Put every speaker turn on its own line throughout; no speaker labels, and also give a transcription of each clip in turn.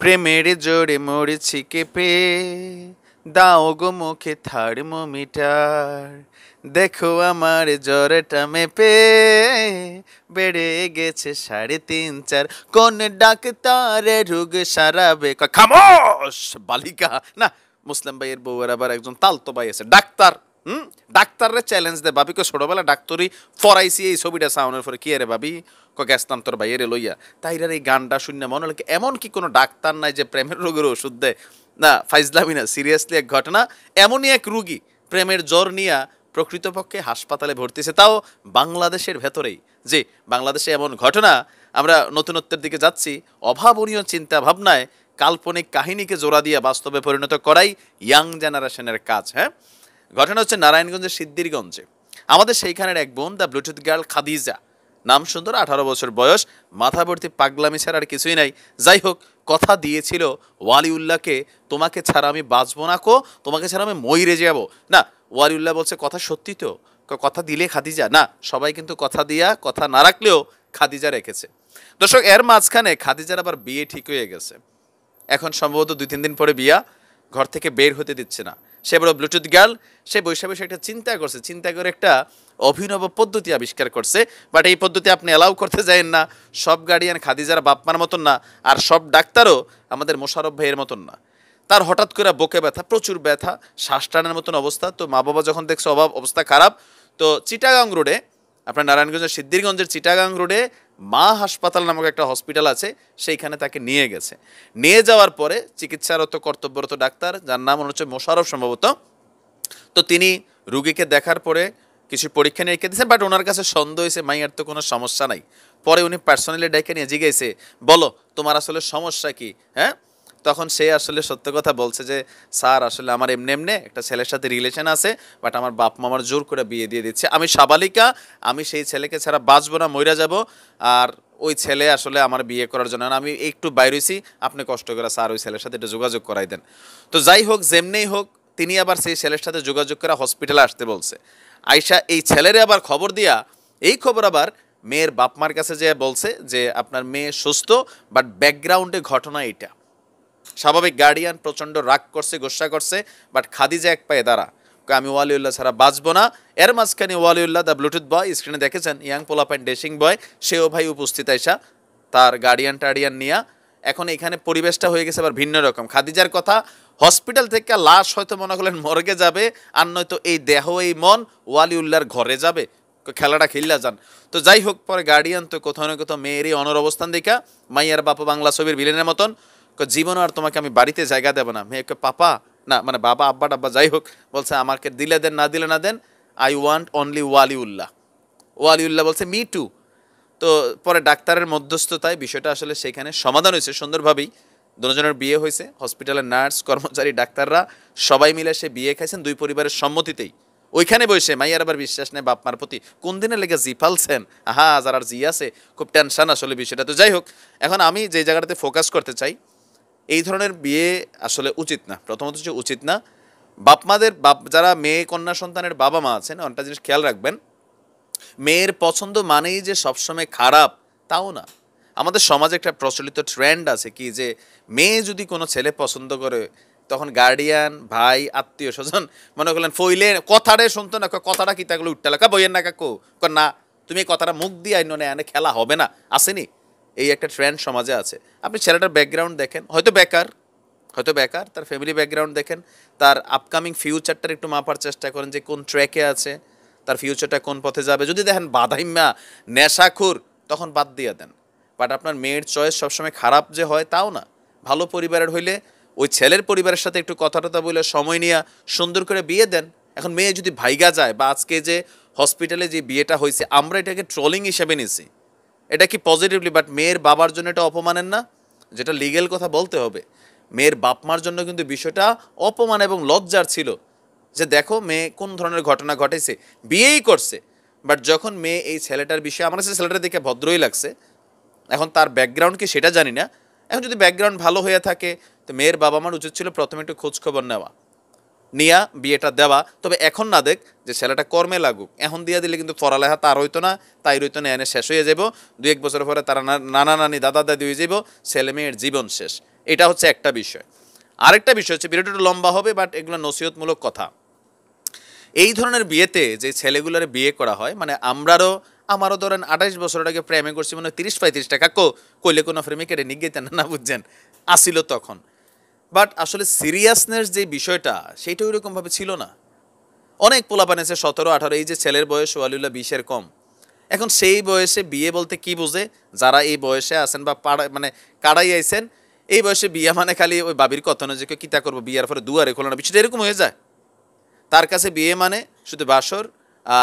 প্রেমের জোরে মরেছি কেঁপে দাও গো মুখে থার্মোমিটার দেখো আমার জ্বরটা মেপে বেড়ে গেছে সাড়ে তিন চার কোন ডাক্তারে রোগ সারাবে খামোশ বালিকা না মুসলিম ভাইয়ের বউয়ের আবার একজন তালতো ভাই আছে ডাক্তার হুম ডাক্তাররে চ্যালেঞ্জ দে ভাবি কো ছোটবেলা ডাক্তারই ফরাইছি এই ছবিটা সাউনের পরে কি রে বাবি কো গেছতাম তোর বাইরে লইয়া তাইরার এই গানটা শুনে মনে হলো এমন কি কোনো ডাক্তার নাই যে প্রেমের রোগের ওষুধ দেয় না ফাইজলামি না সিরিয়াসলি এক ঘটনা এমনই এক রুগী প্রেমের জ্বর নিয়া প্রকৃতপক্ষে হাসপাতালে ভর্তিছে তাও বাংলাদেশের ভেতরেই যে বাংলাদেশে এমন ঘটনা আমরা নতুনত্বের দিকে যাচ্ছি অভাবনীয় চিন্তা ভাবনায় কাল্পনিক কাহিনীকে জোড়া দিয়ে বাস্তবে পরিণত করাই ইয়াং জেনারেশনের কাজ হ্যাঁ ঘটনা হচ্ছে নারায়ণগঞ্জের সিদ্ধিরগঞ্জে আমাদের সেইখানের এক বোন দ্য ব্লুটুথ গার্ল খাদিজা নাম সুন্দর আঠারো বছর বয়স মাথাভর্তি পাগলামি ছাড়া আর কিছুই নাই যাই হোক কথা দিয়েছিল ওয়ালিউল্লাহকে তোমাকে ছাড়া আমি বাঁচবো না কো তোমাকে ছাড়া আমি রেজে যাব না ওয়ালিউল্লাহ বলছে কথা সত্যি তো কথা দিলে খাদিজা না সবাই কিন্তু কথা দিয়া কথা না রাখলেও খাদিজা রেখেছে দর্শক এর মাঝখানে খাদিজার আবার বিয়ে ঠিক হয়ে গেছে এখন সম্ভবত দুই তিন দিন পরে বিয়া ঘর থেকে বের হতে দিচ্ছে না সে বড় ব্লুটুথ গার্ল সে বৈশা সে একটা চিন্তা করছে চিন্তা করে একটা অভিনব পদ্ধতি আবিষ্কার করছে বাট এই পদ্ধতি আপনি অ্যালাউ করতে যায়েন না সব গার্ডিয়ান খাদিজার বাপমার মতন না আর সব ডাক্তারও আমাদের মোশারফ ভাইয়ের মতন না তার হঠাৎ করে বকে ব্যথা প্রচুর ব্যথা শ্বাস টানের মতন অবস্থা তো মা বাবা যখন দেখছে অভাব অবস্থা খারাপ তো চিটাগাং রোডে আপনার নারায়ণগঞ্জের সিদ্ধিরগঞ্জের চিটাগাং রোডে মা হাসপাতাল নামক একটা হসপিটাল আছে সেইখানে তাকে নিয়ে গেছে নিয়ে যাওয়ার পরে চিকিৎসারত কর্তব্যরত ডাক্তার যার নাম মনে হচ্ছে মোশারফ সম্ভবত তো তিনি রুগীকে দেখার পরে কিছু পরীক্ষা নিরীক্ষা দিয়েছেন বাট ওনার কাছে সন্দেহ হয়েছে মাইয়ার তো কোনো সমস্যা নাই পরে উনি পার্সোনালি ডেকে নিয়ে জিজ্ঞেসে বলো তোমার আসলে সমস্যা কি হ্যাঁ তখন সে আসলে সত্য কথা বলছে যে স্যার আসলে আমার এমনি এমনি একটা ছেলের সাথে রিলেশন আছে বাট আমার বাপ মামার জোর করে বিয়ে দিয়ে দিচ্ছে আমি সাবালিকা আমি সেই ছেলেকে ছাড়া বাঁচবো না মইরা যাব আর ওই ছেলে আসলে আমার বিয়ে করার জন্য আমি একটু বাইরেছি আপনি কষ্ট করে স্যার ওই ছেলের সাথে একটু যোগাযোগ করাই দেন তো যাই হোক যেমনেই হোক তিনি আবার সেই ছেলের সাথে যোগাযোগ করে হসপিটালে আসতে বলছে আয়সা এই ছেলের আবার খবর দিয়া এই খবর আবার মেয়ের বাপমার কাছে যে বলছে যে আপনার মেয়ে সুস্থ বাট ব্যাকগ্রাউন্ডে ঘটনা এটা স্বাভাবিক গার্ডিয়ান প্রচণ্ড রাগ করছে গোসা করছে বাট খাদিজা এক পায়ে দাঁড়া আমি ওয়ালিউল্লাহ ছাড়া বাঁচবো না এর মাঝখানে ওয়ালিউল্লাহ দ্য ব্লুটুথ বয় স্ক্রিনে দেখেছেন ইয়াং পোলাপাইন ডেসিং বয় সেও ভাই উপস্থিত আইসা তার গার্ডিয়ান টার্ডিয়ান নিয়া এখন এখানে পরিবেশটা হয়ে গেছে আবার ভিন্ন রকম খাদিজার কথা হসপিটাল থেকে লাশ হয়তো মনে করলেন মর্গে যাবে আর নয়তো এই দেহ এই মন ওয়ালিউল্লার ঘরে যাবে খেলাটা খেললা যান তো যাই হোক পরে গার্ডিয়ান তো কোথাও না কোথাও মেয়েরই অনর অবস্থান দেখা মাইয়ার বাপা বাংলা ছবির ভিলেনের মতন জীবনও আর তোমাকে আমি বাড়িতে জায়গা দেবো না মেয়েকে পাপা না মানে বাবা আব্বা ডাব্বা যাই হোক বলছে আমাকে দিলে দেন না দিলে না then I want only Waliullah Waliullah বলছে মি টু তো পরে ডাক্তারের মধ্যস্থতায় বিষয়টা আসলে সেখানে সমাধান হয়েছে সুন্দরভাবেই দুজনের বিয়ে হয়েছে হসপিটালের নার্স কর্মচারী ডাক্তাররা সবাই মিলে সে বিয়ে খাইছেন দুই পরিবারের সম্মতিতেই ওইখানে বসে মাইয়ার আবার বিশ্বাস নেই বাপমার প্রতি কোন দিনে লেগে জি ফালছেন আহা যার আর জি আছে খুব টেনশন আসলে বিষয়টা তো যাই হোক এখন আমি যে জায়গাটাতে ফোকাস করতে চাই এই ধরনের বিয়ে আসলে উচিত না প্রথমত হচ্ছে উচিত না বাপমাদের বাপ যারা মেয়ে কন্যা সন্তানের বাবা মা আছেন অনেকটা জিনিস খেয়াল রাখবেন মেয়ের পছন্দ মানেই যে সবসময় খারাপ তাও না আমাদের সমাজে একটা প্রচলিত ট্রেন্ড আছে কি যে মেয়ে যদি কোনো ছেলে পছন্দ করে তখন গার্ডিয়ান ভাই আত্মীয় স্বজন মনে করলেন ফইলে কথারে শুনতো না কথাটা কি তাগুলো উঠতে লাগা বইয়ের না কাকু না তুমি কথাটা মুখ দিয়ে আইন নেয় খেলা হবে না আসেনি এই একটা ট্রেন্ড সমাজে আছে আপনি ছেলেটার ব্যাকগ্রাউন্ড দেখেন হয়তো বেকার হয়তো বেকার তার ফ্যামিলি ব্যাকগ্রাউন্ড দেখেন তার আপকামিং ফিউচারটার একটু মাপার চেষ্টা করেন যে কোন ট্র্যাকে আছে তার ফিউচারটা কোন পথে যাবে যদি দেখেন বাধাইম্যা নেশাখুর তখন বাদ দিয়ে দেন বাট আপনার মেয়ের চয়েস সবসময় খারাপ যে হয় তাও না ভালো পরিবারের হইলে ওই ছেলের পরিবারের সাথে একটু কথা টথা বলে সময় নিয়ে সুন্দর করে বিয়ে দেন এখন মেয়ে যদি ভাইগা যায় বা আজকে যে হসপিটালে যে বিয়েটা হয়েছে আমরা এটাকে ট্রোলিং হিসেবে নিছি এটা কি পজিটিভলি বাট মেয়ের বাবার জন্য এটা অপমানের না যেটা লিগেল কথা বলতে হবে মেয়ের বাপমার জন্য কিন্তু বিষয়টা অপমান এবং লজ্জার ছিল যে দেখো মেয়ে কোন ধরনের ঘটনা ঘটেছে বিয়েই করছে বাট যখন মেয়ে এই ছেলেটার বিষয়ে আমার কাছে ছেলেটা দেখে ভদ্রই লাগছে এখন তার ব্যাকগ্রাউন্ড কি সেটা জানি না এখন যদি ব্যাকগ্রাউন্ড ভালো হয়ে থাকে তো মেয়ের বাবা মার উচিত ছিল প্রথমে একটু খোঁজখবর নেওয়া নিয়া বিয়েটা দেওয়া তবে এখন না দেখ যে ছেলেটা কর্মে লাগুক এখন দিয়া দিলে কিন্তু পড়ালেখা তার হইতো না তাই রইতো না এনে শেষ হয়ে যাব দু এক বছর পরে তারা নানা নানি দাদা দাদি হয়ে যাব ছেলে মেয়ের জীবন শেষ এটা হচ্ছে একটা বিষয় আরেকটা বিষয় হচ্ছে ভিডিওটা লম্বা হবে বাট এগুলো নসিহতমূলক কথা এই ধরনের বিয়েতে যে ছেলেগুলোর বিয়ে করা হয় মানে আমরারও আমারও ধরেন আঠাইশ বছর আগে প্রেমে করছি মানে তিরিশ পঁয়ত্রিশ টাকা কো কইলে কোনো প্রেমিকের নিগেতেন না বুঝছেন আসিল তখন বাট আসলে সিরিয়াসনেস যে বিষয়টা সেটা ওইরকমভাবে ছিল না অনেক পোলাপান আছে সতেরো আঠারো এই যে ছেলের বয়স ওয়ালিউল্লাহ বিশের কম এখন সেই বয়সে বিয়ে বলতে কি বোঝে যারা এই বয়সে আছেন বা পাড়া মানে কাড়াই আইসেন এই বয়সে বিয়ে মানে খালি ওই বাবির কথনে যে কিতা করবো বিয়ার পরে দুয়ারে খোলো না বিষয়টা এরকম হয়ে যায় তার কাছে বিয়ে মানে শুধু বাসর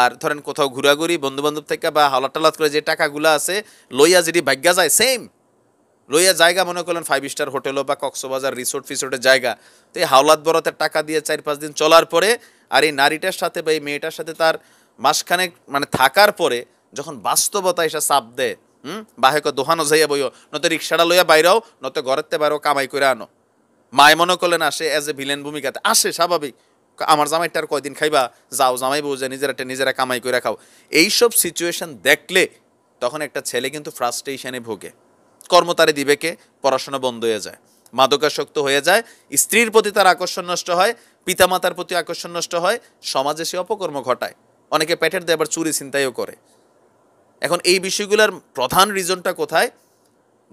আর ধরেন কোথাও ঘোরাঘুরি বন্ধুবান্ধব থেকে বা হালাটালাত করে যে টাকাগুলো আছে লইয়া যেটি ভাগ্যা যায় সেম লইয়া জায়গা মনে করলেন ফাইভ স্টার হোটেলও বা কক্সবাজার রিসোর্ট ফিসোর্টের জায়গা তো এই হাওলাত বরতের টাকা দিয়ে চার পাঁচ দিন চলার পরে আর এই নারীটার সাথে বা এই মেয়েটার সাথে তার মাসখানেক মানে থাকার পরে যখন বাস্তবতা এসে চাপ দেয় হুম বাহেক দোহানো যাইয়া বইও নতো রিক্সাটা লইয়া বাইরেও নতো ঘরেতে বাইরেও কামাই করে আনো মায় মনে করলেন আসে এজ এ ভিলেন ভূমিকাতে আসে স্বাভাবিক আমার জামাইটার কয়দিন খাইবা যাও জামাই বউ যে নিজেরা নিজেরা কামাই করে খাও এইসব সিচুয়েশন দেখলে তখন একটা ছেলে কিন্তু ফ্রাস্ট্রেশনে ভোগে কর্মতারে তারে দিবে কে পড়াশোনা বন্ধ হয়ে যায় মাদকাসক্ত হয়ে যায় স্ত্রীর প্রতি তার আকর্ষণ নষ্ট হয় পিতামাতার প্রতি আকর্ষণ নষ্ট হয় সমাজে সে অপকর্ম ঘটায় অনেকে প্যাটের দেয় আবার চুরি চিন্তাইও করে এখন এই বিষয়গুলোর প্রধান রিজনটা কোথায়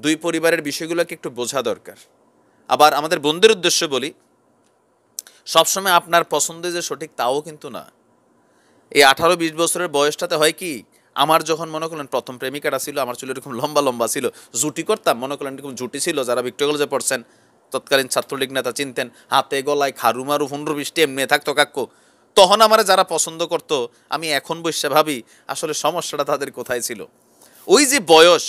দুই পরিবারের বিষয়গুলোকে একটু বোঝা দরকার আবার আমাদের বন্ধুর উদ্দেশ্য বলি সবসময় আপনার পছন্দ যে সঠিক তাও কিন্তু না এই আঠারো বিশ বছরের বয়সটাতে হয় কি আমার যখন মনে করলেন প্রথম প্রেমিকাটা ছিল আমার চুল এরকম লম্বা লম্বা ছিল জুটি করতাম মনে করলেন এরকম জুটি ছিল যারা ভিক্টোরিয়া কলেজে পড়ছেন তৎকালীন ছাত্রলীগ নেতা চিনতেন হাতে গলায় খারু মারু পনেরো বৃষ্টি এমনি থাকতো কাক্য তখন আমার যারা পছন্দ করত আমি এখন বসে ভাবি আসলে সমস্যাটা তাদের কোথায় ছিল ওই যে বয়স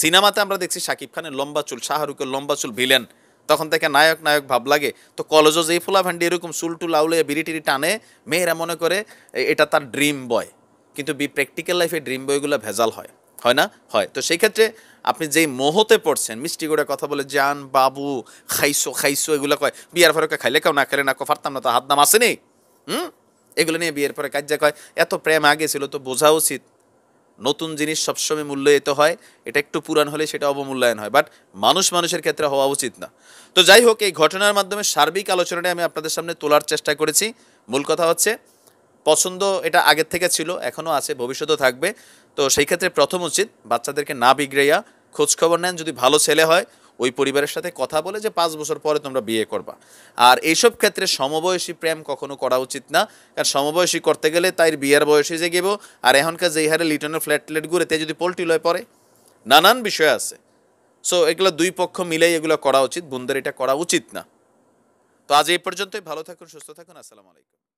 সিনেমাতে আমরা দেখছি শাকিব খানের লম্বা চুল শাহরুখের লম্বা চুল ভিলেন তখন থেকে নায়ক নায়ক ভাব লাগে তো কলেজও যেই ফুলা ভান্ডি এরকম চুল টুল আউলে বিড়ি টিড়ি টানে মেয়েরা মনে করে এটা তার ড্রিম বয় কিন্তু বি প্র্যাকটিক্যাল লাইফে ড্রিম বইগুলো ভেজাল হয় হয় না হয় তো সেই ক্ষেত্রে আপনি যেই মোহতে পড়ছেন মিষ্টি করে কথা বলে জান বাবু খাইসো খাইসো এগুলো কয় বিয়ের ফরকে খাইলে কেউ না খেলে না কো ফারতাম না তো হাত নাম আসেনি হুম এগুলো নিয়ে বিয়ের পরে কাজ কয় এত প্রেম আগে ছিল তো বোঝা উচিত নতুন জিনিস সবসময় মূল্যায়িত হয় এটা একটু পুরান হলে সেটা অবমূল্যায়ন হয় বাট মানুষ মানুষের ক্ষেত্রে হওয়া উচিত না তো যাই হোক এই ঘটনার মাধ্যমে সার্বিক আলোচনাটা আমি আপনাদের সামনে তোলার চেষ্টা করেছি মূল কথা হচ্ছে পছন্দ এটা আগের থেকে ছিল এখনও আছে ভবিষ্যতেও থাকবে তো সেই ক্ষেত্রে প্রথম উচিত বাচ্চাদেরকে না বিগড়াইয়া খোঁজখবর নেন যদি ভালো ছেলে হয় ওই পরিবারের সাথে কথা বলে যে পাঁচ বছর পরে তোমরা বিয়ে করবা আর এইসব ক্ষেত্রে সমবয়সী প্রেম কখনো করা উচিত না কারণ সমবয়সী করতে গেলে তাইর বিয়ার বয়সে যে গেব আর এখনকার যেই হারে লিটনের ফ্ল্যাট ঘুরে তে যদি পোলট্রি লয় পরে নানান বিষয় আছে সো এগুলো দুই পক্ষ মিলেই এগুলো করা উচিত বোনদের এটা করা উচিত না তো আজ এই পর্যন্তই ভালো থাকুন সুস্থ থাকুন আসসালামু আলাইকুম